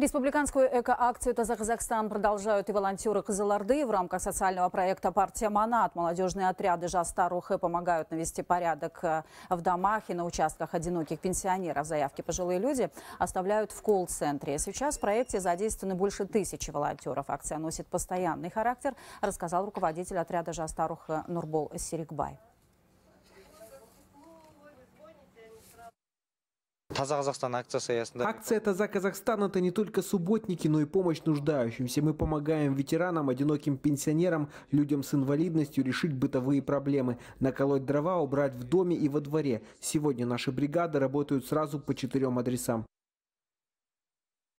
Республиканскую экоакцию «Это за Казахстан» продолжают и волонтеры Казаларды. В рамках социального проекта «Партия Монат» молодежные отряды Жастарухэ помогают навести порядок э, в домах и на участках одиноких пенсионеров. Заявки пожилые люди оставляют в колл-центре. Сейчас в проекте задействованы больше тысячи волонтеров. Акция носит постоянный характер, рассказал руководитель отряда Жастарухэ Нурбол Серикбай. таза Казахстан акциясы аясында акция таза казахстан это не только субботники но и помощь нуждающимся мы помогаем ветеранам одиноким пенсионерам людям с инвалидностью решить бытовые проблемы наколоть дрова убрать в доме и во дворе сегодня наши бригады работают сразу по четырем адресам